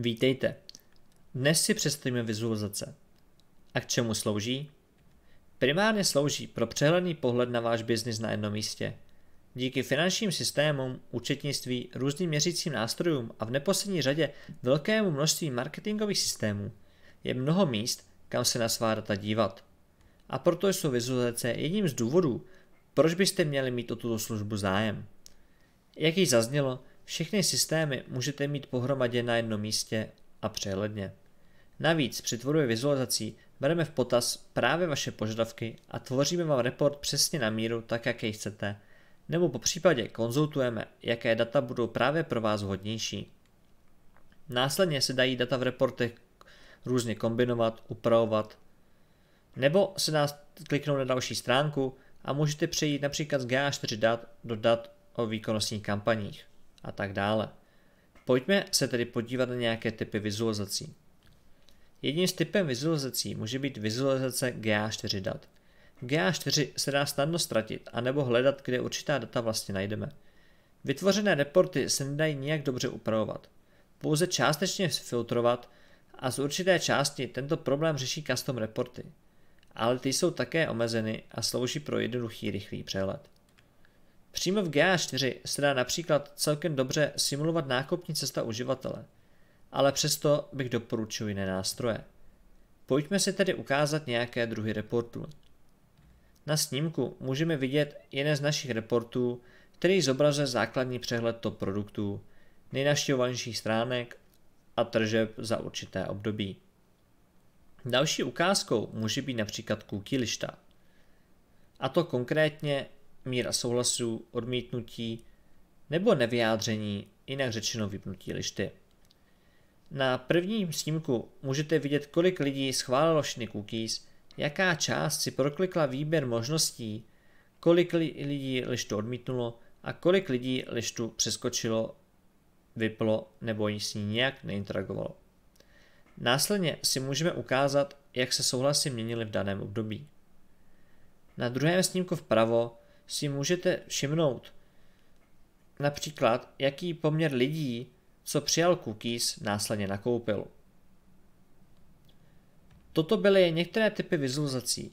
Vítejte. Dnes si představíme vizualizace. A k čemu slouží? Primárně slouží pro přehledný pohled na váš biznis na jednom místě. Díky finančním systémům, účetnictví, různým měřícím nástrojům a v neposlední řadě velkému množství marketingových systémů je mnoho míst, kam se na svá data dívat. A proto jsou vizualizace jedním z důvodů, proč byste měli mít o tuto službu zájem. Jak již zaznělo, všechny systémy můžete mít pohromadě na jednom místě a přehledně. Navíc při tvorbě vizualizací bereme v potaz právě vaše požadavky a tvoříme vám report přesně na míru, tak jak jej chcete, nebo po případě konzultujeme, jaké data budou právě pro vás hodnější. Následně se dají data v reportech různě kombinovat, upravovat, nebo se nás kliknout na další stránku a můžete přejít například z GA4 dat do dat o výkonnostních kampaních a tak dále. Pojďme se tedy podívat na nějaké typy vizualizací. Jedním z typem vizualizací může být vizualizace GA4 dat. V GA4 se dá snadno ztratit, anebo hledat, kde určitá data vlastně najdeme. Vytvořené reporty se nedají nijak dobře upravovat. Pouze částečně filtrovat a z určité části tento problém řeší custom reporty. Ale ty jsou také omezeny a slouží pro jednoduchý rychlý přehled. Přímo v GA4 se dá například celkem dobře simulovat nákupní cesta uživatele, ale přesto bych doporučil jiné nástroje. Pojďme si tedy ukázat nějaké druhy reportů. Na snímku můžeme vidět jeden z našich reportů, který zobrazuje základní přehled top produktů, nejnaštěvovanějších stránek a tržeb za určité období. Další ukázkou může být například cookie lišta. A to konkrétně míra souhlasu, odmítnutí nebo nevyjádření, jinak řečeno vypnutí lišty. Na prvním snímku můžete vidět, kolik lidí schválilo všechny cookies, jaká část si proklikla výběr možností, kolik lidí lištu odmítnulo a kolik lidí lištu přeskočilo, vyplo nebo s ní nějak neinteragovalo. Následně si můžeme ukázat, jak se souhlasy měnily v daném období. Na druhém snímku vpravo si můžete všimnout například, jaký poměr lidí, co přijal cookies, následně nakoupil. Toto byly některé typy vizualizací.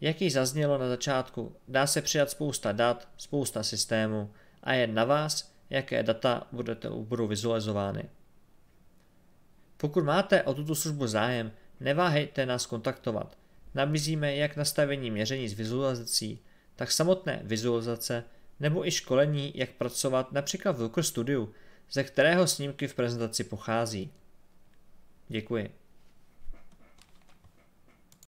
Jak již zaznělo na začátku, dá se přidat spousta dat, spousta systémů a je na vás, jaké data budete, budou vizualizovány. Pokud máte o tuto službu zájem, neváhejte nás kontaktovat. Nabízíme jak nastavení měření s vizualizací, tak samotné vizualizace nebo i školení, jak pracovat například v Looker Studio, ze kterého snímky v prezentaci pochází. Děkuji.